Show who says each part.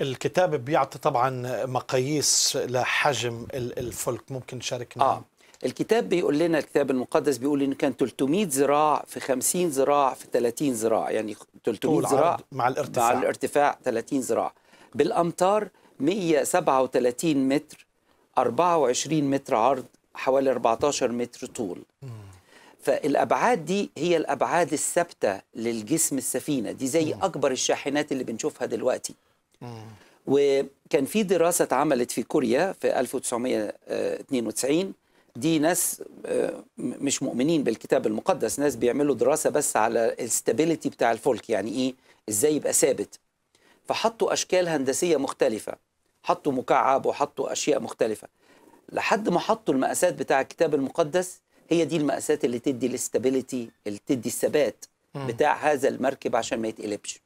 Speaker 1: الكتاب بيعطي طبعا مقاييس لحجم الفلك ممكن تشاركنا آه.
Speaker 2: الكتاب بيقول لنا الكتاب المقدس بيقول انه كان 300 ذراع في 50 ذراع في 30 ذراع يعني 300 ذراع مع الارتفاع مع الارتفاع 30 ذراع بالامتار 137 متر 24 متر عرض حوالي 14 متر طول فالابعاد دي هي الابعاد الثابته للجسم السفينه دي زي اكبر الشاحنات اللي بنشوفها دلوقتي وكان في دراسه اتعملت في كوريا في 1992 دي ناس آه، مش مؤمنين بالكتاب المقدس ناس بيعملوا دراسه بس على الستابيليتي بتاع الفولك يعني ايه ازاي يبقى ثابت فحطوا اشكال هندسيه مختلفه حطوا مكعب وحطوا اشياء مختلفه لحد ما حطوا المقاسات بتاع الكتاب المقدس هي دي المقاسات اللي تدي الاستابيليتي اللي تدي الثبات بتاع هذا المركب عشان ما يتقلبش